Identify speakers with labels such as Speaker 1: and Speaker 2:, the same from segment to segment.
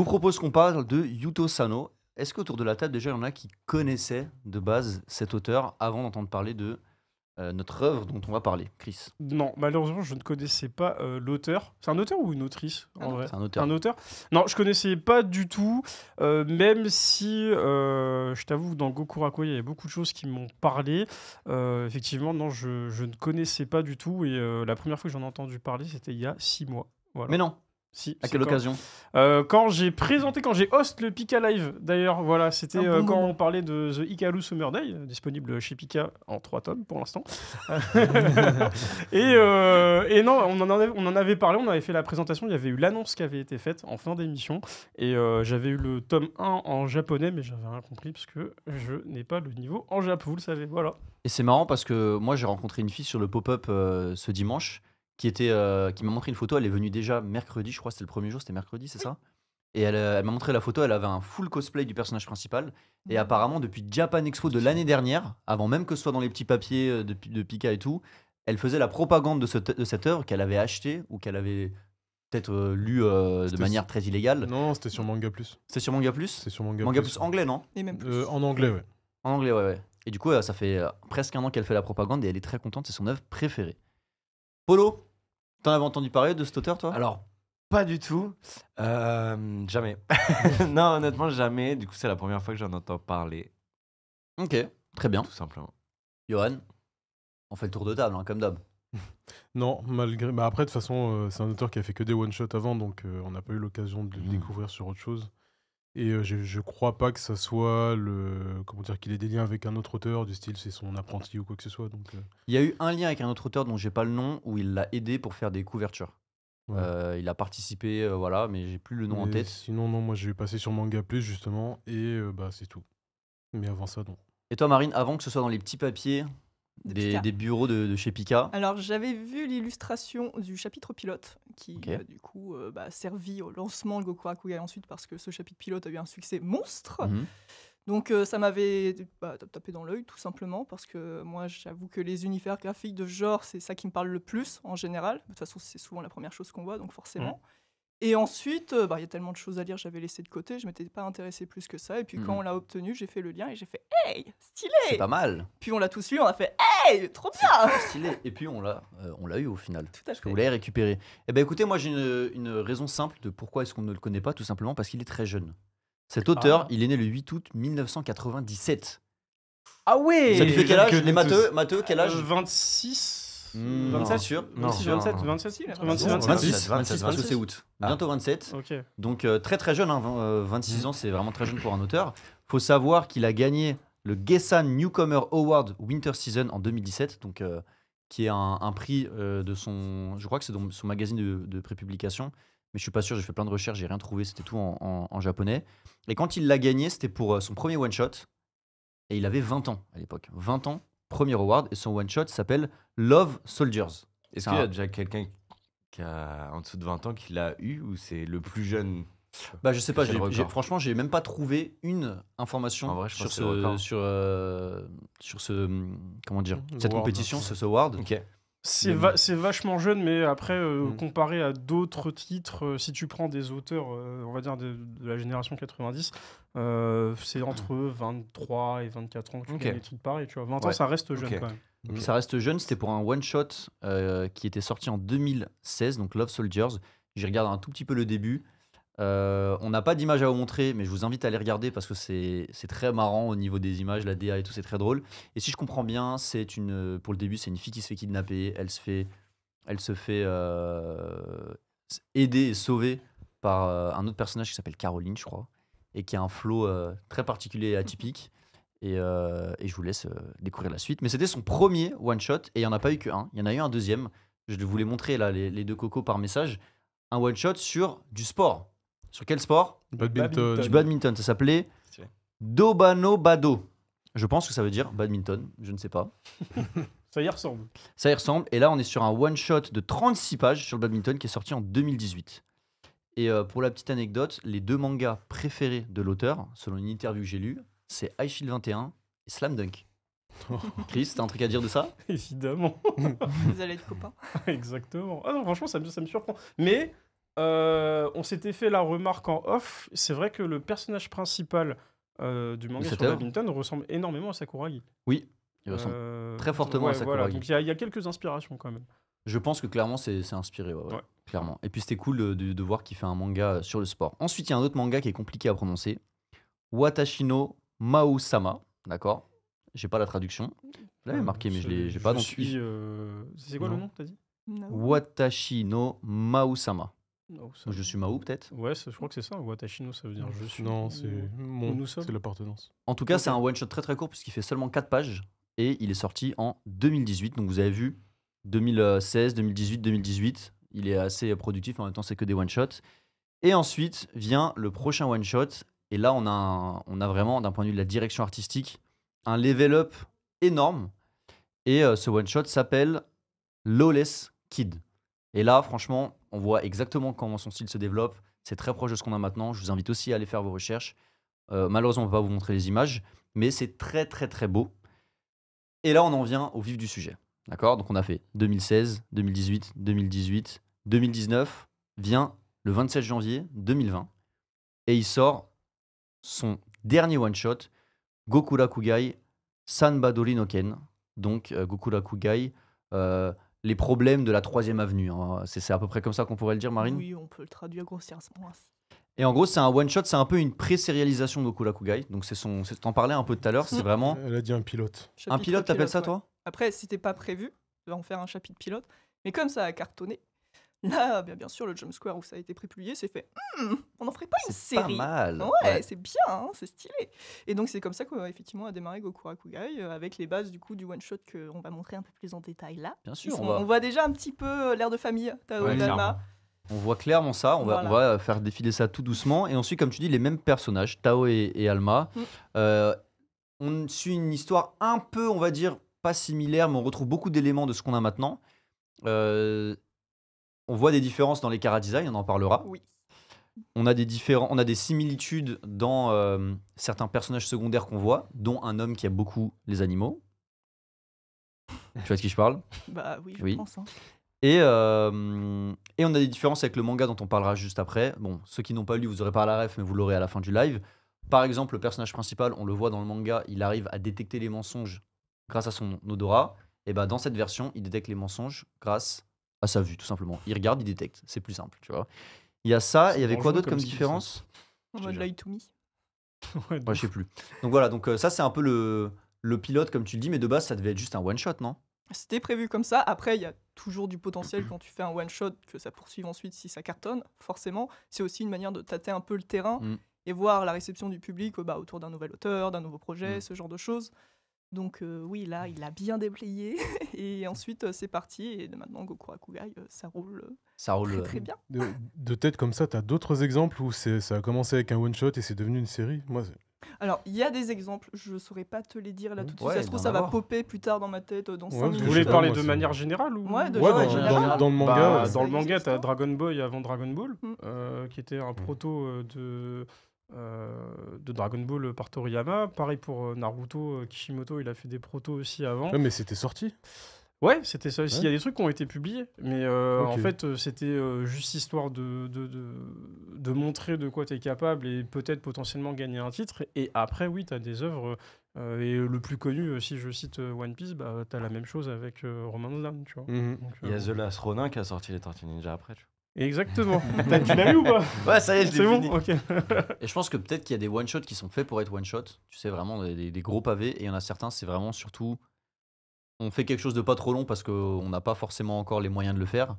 Speaker 1: vous propose qu'on parle de Yuto Sano. Est-ce qu'autour de la table, déjà, il y en a qui connaissaient de base cet auteur avant d'entendre parler de euh, notre œuvre dont on va parler, Chris Non,
Speaker 2: malheureusement, je ne connaissais pas euh, l'auteur. C'est un auteur ou une autrice C'est un auteur. un auteur. Non, je connaissais pas du tout, euh, même si je t'avoue dans Gokurako, il y avait beaucoup de choses qui m'ont parlé. effectivement, non, je, ne connaissais pas du tout. Et la première fois que j'en ai entendu parler, c'était il y a six mois. Mais non à quelle occasion euh, Quand j'ai présenté, quand j'ai host le Pika Live, d'ailleurs, voilà, c'était euh, quand on parlait de The Icarus Summer Day, disponible chez Pika en trois tomes pour l'instant. Euh, et, non, on en, avait, on en, avait, parlé, on avait fait la présentation, il y avait eu l'annonce qui avait été faite en fin d'émission,
Speaker 1: et j'avais eu le tome
Speaker 2: 1 en japonais, mais j'avais rien compris parce que je n'ai pas le niveau en Japon, vous le savez, voilà.
Speaker 1: Et c'est marrant parce que moi j'ai rencontré une fille sur le pop-up ce dimanche qui était, euh, qui m'a montré une photo. Elle est venue déjà mercredi, je crois, c'était le premier jour, c'était mercredi, c'est ça Et elle, euh, elle m'a montré la photo. Elle avait un full cosplay du personnage principal. Et mmh. apparemment, depuis Japan Expo de l'année dernière, avant même que ce soit dans les petits papiers euh, de, de Pika et tout, elle faisait la propagande de, ce, de cette œuvre qu'elle avait achetée ou qu'elle avait peut-être lue lu de manière très illégale. Non, c'était sur Manga Plus. C'était sur Manga Plus C'est sur Manga, Manga Plus. anglais, non Et même en anglais, ouais. En anglais, ouais, ouais. Et du coup, ça fait presque un an qu'elle fait la propagande et elle est très contente, c'est son œuvre préférée. Polo T'en avais entendu parler de cet auteur, toi Alors, pas du tout. Euh, jamais. non, honnêtement, jamais. Du coup, c'est la première fois que j'en entends parler. Ok, très bien. Tout simplement. Johan, on fait le tour de table, hein, comme d'hab.
Speaker 3: Non, malgré. Bah après, de toute façon, euh, c'est un auteur qui a fait que des one-shots avant, donc euh, on n'a pas eu l'occasion de le hmm. découvrir sur autre chose. Et euh, je, je crois pas que ça soit le comment dire qu'il ait des liens avec un autre auteur du style c'est son apprenti ou quoi que ce soit donc. Euh.
Speaker 1: Il y a eu un lien avec un autre auteur dont j'ai pas le nom où il l'a aidé pour faire des couvertures. Euh, il a participé, voilà, mais j'ai plus le nom en tête.
Speaker 3: Sinon non moi j'ai vais passer sur Manga Plus justement et bah c'est tout. Mais avant ça non.
Speaker 1: Et toi, Marine, avant que ce soit dans les petits papiers, des, bureaux de, chez Pika.
Speaker 4: Alors j'avais vu l'illustration du chapitre pilote qui a euh, du coup euh, bah, servi au lancement de Goku Rakugai ensuite parce que ce chapitre pilote a eu un succès monstre. Mhm. Donc euh, ça m'avait bah, tapé dans l'œil tout simplement parce que moi j'avoue que les univers graphiques de genre c'est ça qui me parle le plus en général. De toute façon c'est souvent la première chose qu'on voit donc forcément. Mhm. Et ensuite, euh, bah, il y a tellement de choses à lire, j'avais laissé de côté, je m'étais pas intéressé plus que ça. Et puis quand mhm. on l'a obtenu, j'ai fait le lien et j'ai fait Hey, stylé C'est pas mal Puis on l'a tous lu, on a fait Hey, trop bien
Speaker 1: Stylé Et puis on l'a euh, on l'a eu au final. Tout à fait. Vous l'avez récupéré. Eh bien écoutez, moi j'ai une, raison simple de pourquoi est-ce qu'on ne le connaît pas, tout simplement parce qu'il est très jeune. Cet auteur, il est né le 8 août 1997. Ah oui Ça lui fait quel âge, les quel âge 26 euh, 27 sûr. 26, 27, 26, 27. 26, 26, parce que c'est août. Ah. Bientôt 27. Donc euh, très très jeune, 26 hein, euh, hmm. ans, c'est vraiment très jeune pour un auteur. Faut savoir qu'il a gagné le Gesan Newcomer Award Winter Season en 2017, donc euh, qui est un, prix de son, je crois que c'est son magazine de, prépublication, mais je suis pas sûr. J'ai fait plein de recherches, j'ai rien trouvé. C'était tout en, japonais. Et quand il l'a gagné, c'était pour son premier one shot, et il avait 20 ans à l'époque. 20 ans premier award et son one-shot s'appelle Love Soldiers. Est-ce ah. qu'il y a déjà quelqu'un qui a en dessous de 20 ans qui l'a eu ou c'est le plus jeune bah, je sais pas, franchement, je franchement, j'ai même pas trouvé une information euh, sur, ce, sur, sur ce. Comment dire Cette compétition, ce, ce Mm. C'est
Speaker 2: vachement jeune, mais après, euh, mm. comparé à d'autres titres, euh, si tu prends des auteurs, euh, on va dire de, la génération 90, c'est entre 23 et 24 ans que tu okay. des Tu vois. 20 ans, ça reste jeune quand même. Ça
Speaker 1: reste jeune, c'était pour un one-shot qui était sorti en 2016, donc Love Soldiers. J'y regarde un tout petit peu le début. Euh, on n'a pas d'image à vous montrer, mais je vous invite à les regarder parce que c'est très marrant au niveau des images, la DA et tout, c'est très drôle. Et si je comprends bien, c'est une, pour le début, c'est une fille qui se fait kidnapper, elle se fait, elle se fait euh, aider et sauver par euh, un autre personnage qui s'appelle Caroline, je crois, et qui a un flow très particulier et atypique. Et, je vous laisse découvrir la suite. Mais c'était son premier one-shot, et il n'y en a pas eu qu'un, il y en a eu un deuxième. Je vous l'ai montré là, les deux cocos par message. Un one-shot sur du sport sur quel sport badminton. Du badminton. Ça s'appelait Dobano Bado. Je pense que ça veut dire badminton. Je ne sais pas. ça y ressemble. Ça y ressemble. Et là, on est sur un one-shot de 36 pages sur le badminton qui est sorti en 2018. Et euh, pour la petite anecdote, les deux mangas préférés de l'auteur, selon une interview que j'ai lue, c'est Highfield 21 et Slam Dunk. Chris, t'as un truc à dire de ça Évidemment. Vous
Speaker 4: allez être copains.
Speaker 2: Exactement. Ah non, franchement, ça ça me surprend. Mais euh, on s'était fait la remarque en off. C'est vrai que le personnage principal euh, du manga sur badminton ressemble énormément à Sakuragi. Oui, il ressemble euh, très fortement à Sakuragi. il y, a quelques inspirations quand même.
Speaker 1: Je pense que clairement c'est inspiré, clairement. Et puis c'était cool de, voir qu'il fait un manga sur le sport. Ensuite, il y a un autre manga qui est compliqué à prononcer. Watashino Mao-sama, d'accord J'ai pas la traduction. Hmm, marqué, mais je l'ai pas.
Speaker 2: C'est quoi le nom, t'as dit
Speaker 1: Watashino mao Oh, je suis Mao, peut-être Ouais, je crois que c'est ça.
Speaker 2: Watashino, ça veut dire je suis. Non, c'est mon. Nous sommes. C'est l'appartenance.
Speaker 1: En tout cas, c'est un one-shot très très court, puisqu'il fait seulement 4 pages. Et il est sorti en 2018. Donc vous avez vu, 2016, 2018, 2018. Il est assez productif. En même temps, c'est que des one-shots. Et ensuite vient le prochain one-shot. Et là, on a, on a vraiment, d'un point de vue de la direction artistique, un level up énorme. Et euh, ce one-shot s'appelle Lawless Kid. Et là, franchement, on voit exactement comment son style se développe. C'est très proche de ce qu'on a maintenant. Je vous invite aussi à aller faire vos recherches. Euh, malheureusement, on ne va pas vous montrer les images, mais c'est très, très, très beau. Et là, on en vient au vif du sujet. D'accord Donc, on a fait 2016, 2018, 2018, 2019, vient le 27 janvier 2020, et il sort son dernier one-shot, Gokura Kugai Sanbadori no Ken. Donc, Goku euh, Gokura Kugai. Euh, les problèmes de la troisième avenue. Hein. C'est à peu près comme ça qu'on pourrait le dire, Marine. Oui,
Speaker 4: on peut le traduire grossièrement.
Speaker 1: Et en gros, c'est un one shot, c'est un peu une pré-sérialisation de Okulakugai Donc c'est son, t'en parlais un peu tout à l'heure, c'est mm. vraiment Elle a dit un pilote. un pilote. T'appelles ça toi
Speaker 4: Après, si t'es pas prévu, on va en faire un chapitre pilote. Mais comme ça a cartonné, Là, ah, bien, sûr, le Jump Square où ça a été prépublié s'est fait hmm, on n'en ferait pas une série. C'est pas mal. Ouais, c'est bien, hein, c'est stylé. Et donc, c'est comme ça qu'effectivement a démarré Goku Rakugai, euh, avec les bases du coup du one-shot qu'on va montrer un peu plus en détail là. Bien sûr. on, voit déjà un petit peu euh, l'air de famille, Tao et Alma.
Speaker 1: on voit clairement ça, on va, on va, euh, faire défiler ça tout doucement. Et ensuite, comme tu dis, les mêmes personnages, Tao et, Alma. Mm. on suit une histoire un peu, on va dire, pas similaire, mais on retrouve beaucoup d'éléments de ce qu'on a maintenant. Euh, on voit des différences dans les cara design, on en parlera. Oui. On a des différents, on a des similitudes dans euh, certains personnages secondaires qu'on voit, dont un homme qui a beaucoup les animaux. tu vois de qui je parle bah oui, je pense. Hein. Euh, et, on a des différences avec le manga dont on parlera juste après. Bon, ceux qui n'ont pas lu, vous aurez pas la ref, mais vous l'aurez à la fin du live. Par exemple, le personnage principal, on le voit dans le manga, il arrive à détecter les mensonges grâce à son odorat. Et bah, dans cette version, il détecte les mensonges grâce à sa vue, tout simplement. Il regarde, il détecte. C'est plus simple, tu vois. Il y a ça, il y avait quoi d'autre comme, différence
Speaker 4: En mode light to me.
Speaker 1: je sais plus. Donc voilà, donc euh, ça c'est un peu le, le pilote comme tu le dis, mais de base ça devait être juste un one shot, non
Speaker 4: C'était prévu comme ça. Après, il y a toujours du potentiel quand tu fais un one shot que ça poursuive ensuite si ça cartonne. Forcément, c'est aussi une manière de tâter un peu le terrain mm. et voir la réception du public bah, autour d'un nouvel auteur, d'un nouveau projet, mm. ce genre de choses. Donc euh, oui, là, il a bien déplayé. et ensuite, euh, c'est parti. Et maintenant, Goku Akugai, euh, ça roule. Ça roule très, bien.
Speaker 3: De, tête comme ça, tu as d'autres exemples où ça a commencé avec un one-shot et c'est devenu une série
Speaker 4: alors, il y a des exemples, je ne saurais pas te les dire là tout de suite. Ça trouve, ça va popper plus tard dans ma tête, dans Vous parler de manière générale ou... de manière dans, dans,
Speaker 2: le manga. Bah, dans le manga, tu as Dragon Boy avant Dragon Ball, qui était un mm. proto de euh, de Dragon Ball par Toriyama. Pareil pour euh, Naruto, euh, Kishimoto, il a fait des protos aussi avant. mais c'était sorti Ouais, c'était ça Il y a des trucs qui ont été publiés, mais en fait, c'était juste histoire de de, montrer de quoi tu es capable et peut-être potentiellement gagner un titre. Et après, oui, tu as des œuvres. et le plus connu, si je cite One Piece, bah, tu as la même chose avec Roman Land. Mhm. il y a The Ronin
Speaker 1: qui a sorti les Tortues Ninja après. Tu Exactement. T'as tu l'as vu ou pas Ouais, ça y est, C'est bon Et je pense que peut-être qu'il y a des one-shots qui sont faits pour être one-shot. Tu sais, vraiment des, des gros pavés. Et il y en a certains, c'est vraiment surtout. On fait quelque chose de pas trop long parce qu'on n'a pas forcément encore les moyens de le faire.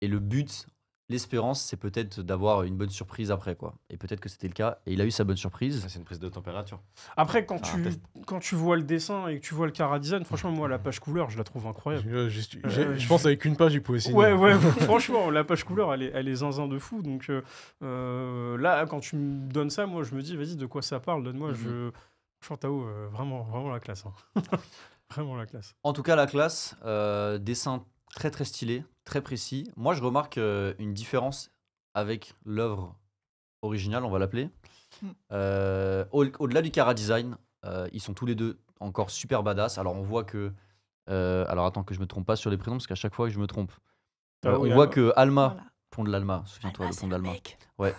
Speaker 1: Et le but, l'espérance, c'est peut-être d'avoir une bonne surprise après, quoi. Et peut-être que c'était le cas, et il a eu sa bonne surprise. C'est une prise de température. Après, quand, ah, tu,
Speaker 2: quand tu vois le dessin et que tu vois le chara franchement, moi, la page couleur, je la trouve incroyable. je euh, pense avec une page, il pouvait Ouais, ouais, franchement, la page couleur, elle est, elle zinzin de fou. Donc euh, euh, là, quand tu me donnes ça, moi, je me dis, vas-y, de quoi ça parle Donne-moi, je mhm. chante je... Chantao, vraiment, vraiment la classe. Hein. Vraiment la classe.
Speaker 1: En tout cas, la classe, dessin très très stylé, très précis. Moi, je remarque euh, une différence avec l'œuvre originale, on va l'appeler. Hmm. Euh, au-delà du Cara Design, euh, ils sont tous les deux encore super badass. Alors, on voit que. alors, attends que je me trompe pas sur les prénoms, parce qu'à chaque fois je me trompe. on voit que Alma. Pont de l'Alma, souviens-toi, le pont de l'Alma. Ouais.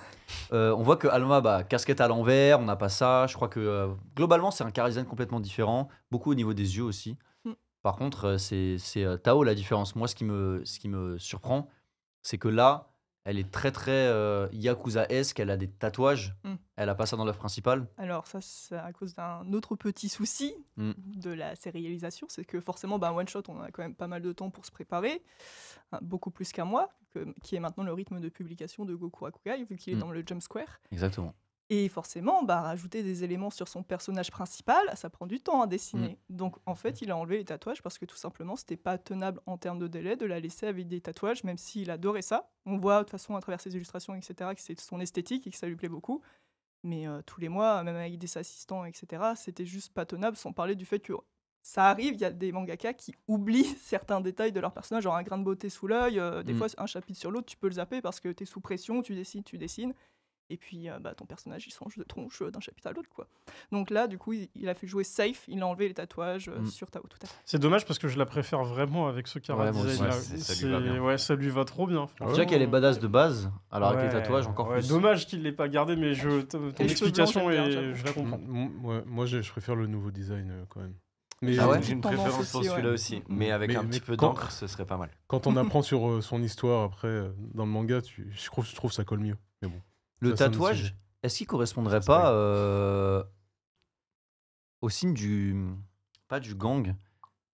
Speaker 1: on voit que Alma, casquette à l'envers, on n'a pas ça. Je crois que globalement, c'est un chara design complètement différent. Beaucoup au niveau des yeux aussi. Par contre, euh, c'est euh, Tao la différence. Moi, ce qui me, ce qui me surprend, c'est que là, elle est très très euh, yakuza-esque, elle a des tatouages, hmm. elle a pas ça dans l'œuvre principale.
Speaker 4: Alors ça c'est à cause d'un autre petit souci hmm. de la sérialisation, c'est que forcément ben one shot on a quand même pas mal de temps pour se préparer, hein, beaucoup plus qu'à moi, qui est maintenant le rythme de publication de Goku Akugai vu qu'il est hmm. dans le Jump Square. Exactement. Et forcément, bah, rajouter des éléments sur son personnage principal, ça prend du temps à dessiner. Mm. Donc en fait, il a enlevé les tatouages parce que tout simplement, c'était pas tenable en termes de délai de la laisser avec des tatouages, même s'il adorait ça. On voit de toute façon à travers ses illustrations, etc., que c'est son esthétique et que ça lui plaît beaucoup. Mais euh, tous les mois, même avec des assistants, etc., c'était juste pas tenable, sans parler du fait que ça arrive, il y a des mangaka qui oublient certains détails de leur personnage, genre un grain de beauté sous l'œil, euh, des mm. fois un chapitre sur l'autre, tu peux le zapper parce que tu es sous pression, tu dessines, tu dessines et puis euh, bah, ton personnage il change de tronche euh, d'un chapitre à l'autre quoi. Donc là du coup il, a fait jouer safe, il a enlevé les tatouages euh, mm. sur Tao tout
Speaker 2: à fait. C'est dommage parce que je la préfère vraiment avec ce caractère ouais, ça, lui va trop bien. Déjà qu'elle est badass de base, alors avec les tatouages encore plus. Dommage qu'il ne l'ait pas gardé mais je ton explication
Speaker 3: moi je, préfère le nouveau design quand même. Mais ah j'ai une préférence pour celui-là aussi, mais avec un petit peu d'encre, ce serait pas mal. Quand on apprend sur son histoire après dans le manga, je, trouve, je trouve ça colle mieux. Mais bon. Le tatouage,
Speaker 1: est-ce qu'il correspondrait pas euh, au signe du. Pas du gang,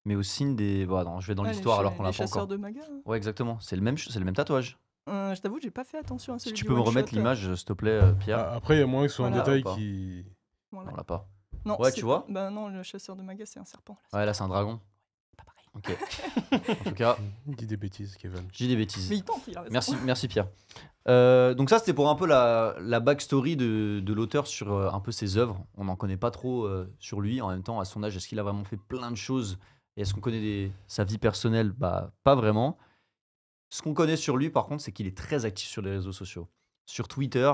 Speaker 1: mais au signe des. voilà. non, je vais dans l'histoire alors qu'on l'a encore. de magas. Hein. Ouais, exactement. C'est le, même c'est le même tatouage.
Speaker 4: Euh, je t'avoue, je j'ai pas fait attention à celui Si tu peux me remettre l'image,
Speaker 1: s'il te plaît, euh, Pierre. Ah, après, il y a moins que ce soit un détail qui. On l'a pas. Non, Ouais, tu vois
Speaker 4: bah non, le chasseur de magas, c'est un serpent.
Speaker 1: Ouais, là, c'est un dragon. Ok. en tout cas, dis des bêtises, Kevin. J'ai des bêtises. Mais il Merci, merci Pierre. Euh, donc ça, c'était pour un peu la, la backstory de, l'auteur sur euh, un peu ses œuvres. On n'en connaît pas trop euh, sur lui. En même temps, à son âge, est-ce qu'il a vraiment fait plein de choses Et est-ce qu'on connaît sa vie personnelle Bah, pas vraiment. Ce qu'on connaît sur lui, par contre, c'est qu'il est très actif sur les réseaux sociaux. Sur Twitter,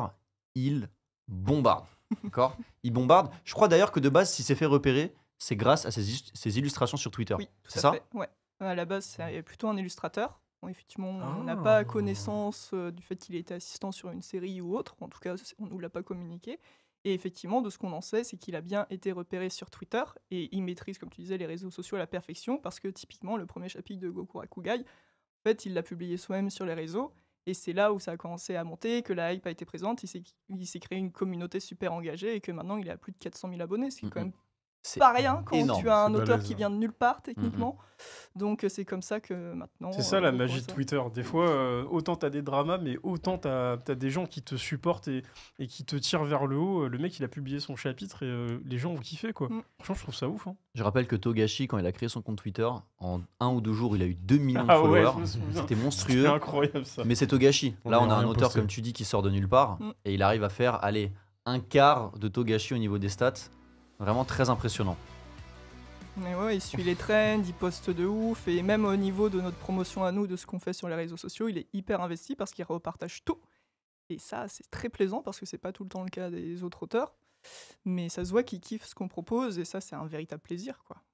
Speaker 1: il bombarde. D'accord Il bombarde. Je crois d'ailleurs que de base, s'il s'est fait repérer, c'est grâce à ses, illustrations sur Twitter. Oui, c'est ça
Speaker 4: Oui, À la base, c'est plutôt un illustrateur. effectivement, on n'a ah. pas connaissance euh, du fait qu'il ait été assistant sur une série ou autre. En tout cas, on ne nous l'a pas communiqué. Et effectivement, de ce qu'on en sait, c'est qu'il a bien été repéré sur Twitter et il maîtrise, comme tu disais, les réseaux sociaux à la perfection parce que typiquement, le premier chapitre de Goku Rakugai, en fait, il l'a publié soi-même sur les réseaux et c'est là où ça a commencé à monter, que la hype a été présente, il s'est créé une communauté super engagée et que maintenant il a plus de 400 000 abonnés, ce qui est quand même c'est pas rien quand tu as un auteur qui vient de nulle part techniquement. Mhm. Donc euh, c'est comme ça que maintenant. C'est ça euh, la magie de
Speaker 2: Twitter. Des fois, euh, autant t'as des dramas, mais autant t'as as des gens qui te supportent et, et, qui te tirent vers le haut. Le mec, il a publié son chapitre et les gens ont kiffé quoi. Mm. Franchement, je trouve ça ouf. Hein.
Speaker 1: Je rappelle que Togashi, quand il a créé son compte Twitter, en un ou deux jours, il a eu 2 millions de ah followers. C'était monstrueux. incroyable ça. Mais c'est Togashi. Là, on a un auteur, comme tu dis, qui sort de nulle part mm. et il arrive à faire, allez, un quart de Togashi au niveau des stats. Vraiment très impressionnant.
Speaker 4: Mais ouais, il suit les trends, il poste de ouf, et même au niveau de notre promotion à nous, de ce qu'on fait sur les réseaux sociaux, il est hyper investi parce qu'il repartage tout. Et ça, c'est très plaisant parce que c'est pas tout le temps le cas des autres auteurs. Mais ça se voit qu'il kiffe ce qu'on propose, et ça, c'est un véritable plaisir, quoi.